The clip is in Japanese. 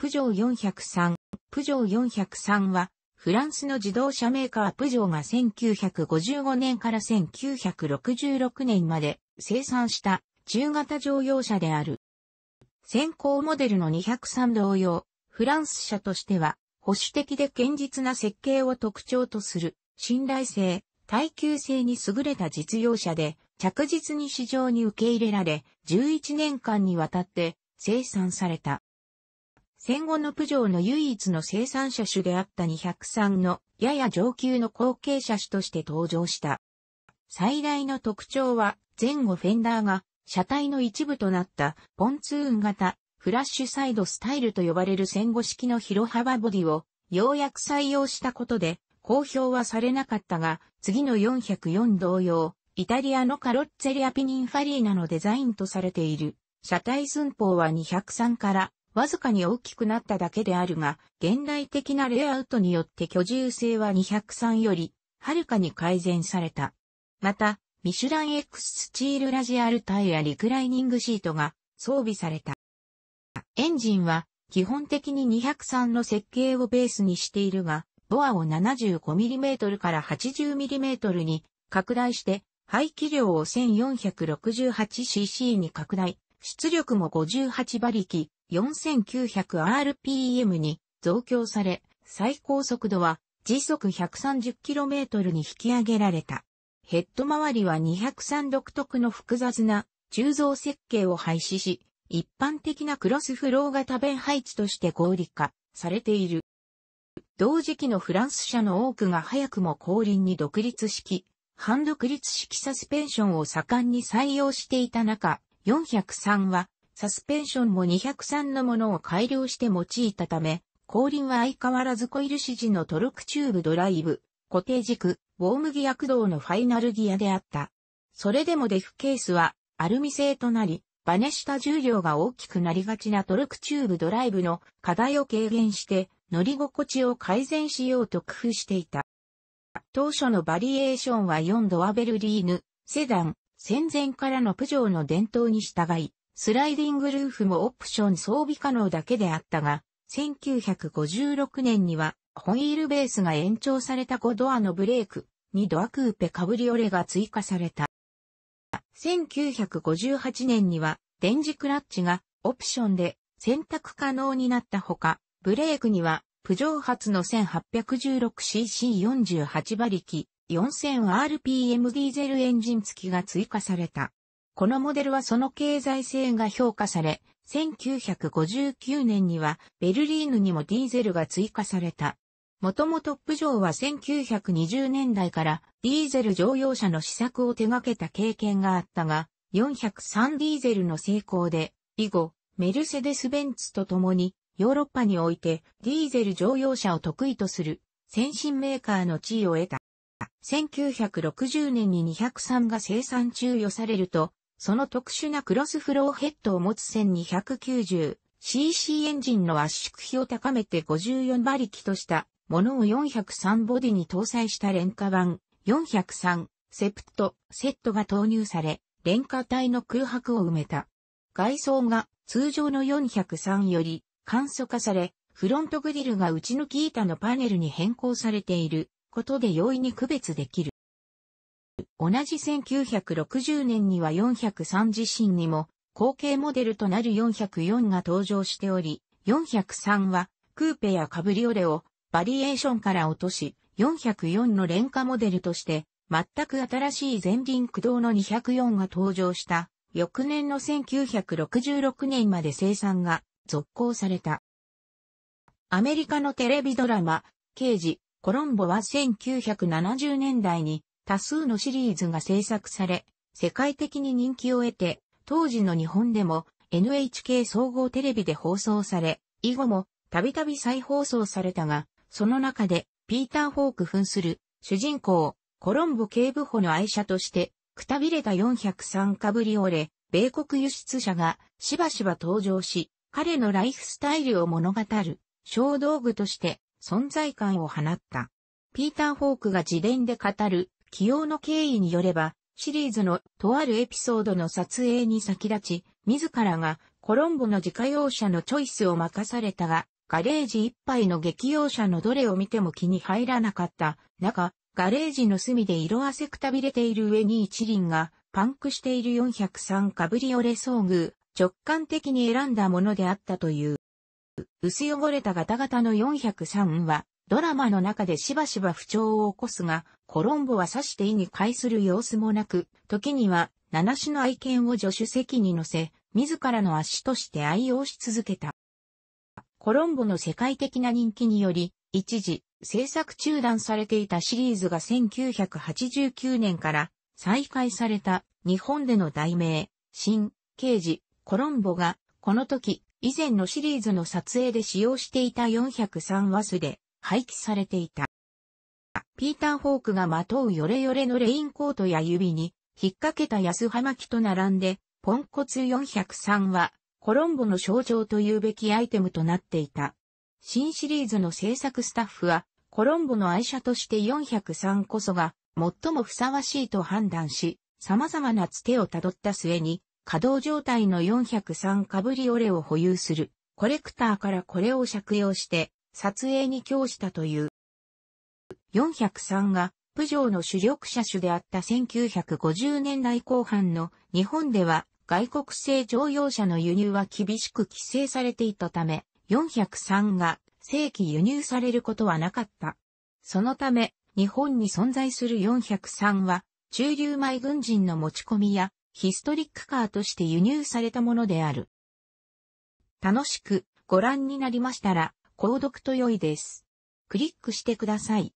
プジョー403。プジョー403は、フランスの自動車メーカープジョーが1955年から1966年まで生産した中型乗用車である。先行モデルの203同様、フランス車としては保守的で堅実な設計を特徴とする信頼性、耐久性に優れた実用車で着実に市場に受け入れられ、11年間にわたって生産された。戦後のプジョーの唯一の生産車種であった203のやや上級の後継車種として登場した。最大の特徴は前後フェンダーが車体の一部となったポンツーン型フラッシュサイドスタイルと呼ばれる戦後式の広幅ボディをようやく採用したことで公表はされなかったが次の404同様イタリアのカロッツェリアピニンファリーナのデザインとされている車体寸法は203からわずかに大きくなっただけであるが、現代的なレイアウトによって居住性は203より、はるかに改善された。また、ミシュラン X スチールラジアルタイヤリクライニングシートが装備された。エンジンは基本的に203の設計をベースにしているが、ボアを 75mm から 80mm に拡大して、排気量を 1468cc に拡大、出力も58馬力 4900rpm に増強され、最高速度は時速 130km に引き上げられた。ヘッド周りは203独特の複雑な鋳造設計を廃止し、一般的なクロスフロー型弁配置として合理化されている。同時期のフランス車の多くが早くも後輪に独立式、半独立式サスペンションを盛んに採用していた中、403は、サスペンションも203のものを改良して用いたため、後輪は相変わらずコイル指示のトルクチューブドライブ、固定軸、ウォームギア駆動のファイナルギアであった。それでもデフケースはアルミ製となり、バネした重量が大きくなりがちなトルクチューブドライブの課題を軽減して乗り心地を改善しようと工夫していた。当初のバリエーションは4ドアベルリーヌ、セダン、戦前からのプジョーの伝統に従い、スライディングルーフもオプション装備可能だけであったが、1956年にはホイールベースが延長された5ドアのブレーク、2ドアクーペカブリオレが追加された。1958年には、電磁クラッチがオプションで選択可能になったほか、ブレークには、プジョー発の 1816cc48 馬力、4000rpm ディーゼルエンジン付きが追加された。このモデルはその経済性が評価され、1959年にはベルリーヌにもディーゼルが追加された。もともとプジョーは1920年代からディーゼル乗用車の試作を手掛けた経験があったが、403ディーゼルの成功で、以後、メルセデス・ベンツと共に、ヨーロッパにおいてディーゼル乗用車を得意とする先進メーカーの地位を得た。1960年に203が生産中与されると、その特殊なクロスフローヘッドを持つ 1290cc エンジンの圧縮比を高めて54馬力としたものを403ボディに搭載した廉価版403セプトセットが投入され、廉価体の空白を埋めた。外装が通常の403より簡素化され、フロントグリルが内抜き板のパネルに変更されていることで容易に区別できる。同じ1960年には403自身にも後継モデルとなる404が登場しており、403はクーペやカブリオレをバリエーションから落とし、404の廉価モデルとして全く新しい前輪駆動の204が登場した翌年の1966年まで生産が続行された。アメリカのテレビドラマ、刑事、コロンボは1970年代に多数のシリーズが制作され、世界的に人気を得て、当時の日本でも NHK 総合テレビで放送され、以後もたびたび再放送されたが、その中でピーター・フォーク扮する主人公、コロンボ警部補の愛車として、くたびれた403カブリオレ、米国輸出者がしばしば登場し、彼のライフスタイルを物語る小道具として存在感を放った。ピーター・フォークが自伝で語る起用の経緯によれば、シリーズのとあるエピソードの撮影に先立ち、自らがコロンボの自家用車のチョイスを任されたが、ガレージ一杯の激用車のどれを見ても気に入らなかった中、ガレージの隅で色あせくたびれている上に一輪がパンクしている403カブリオレ遭遇、直感的に選んだものであったという。薄汚れたガタガタの403は、ドラマの中でしばしば不調を起こすが、コロンボは刺して意に介する様子もなく、時には、七種の愛犬を助手席に乗せ、自らの足として愛用し続けた。コロンボの世界的な人気により、一時、制作中断されていたシリーズが1989年から再開された日本での題名、新、刑事、コロンボが、この時、以前のシリーズの撮影で使用していた403ワスで廃棄されていた。ピーター・ホークがまとうヨレヨレのレインコートや指に引っ掛けた安葉巻と並んで、ポンコツ403はコロンボの象徴というべきアイテムとなっていた。新シリーズの制作スタッフは、コロンボの愛車として403こそが最もふさわしいと判断し、様々なつてをたどった末に、稼働状態の403カブリオレを保有するコレクターからこれを借用して撮影に供したという。403がプジョーの主力車種であった1950年代後半の日本では外国製乗用車の輸入は厳しく規制されていたため、403が正規輸入されることはなかった。そのため、日本に存在する403は、中流米軍人の持ち込みやヒストリックカーとして輸入されたものである。楽しくご覧になりましたら、購読と良いです。クリックしてください。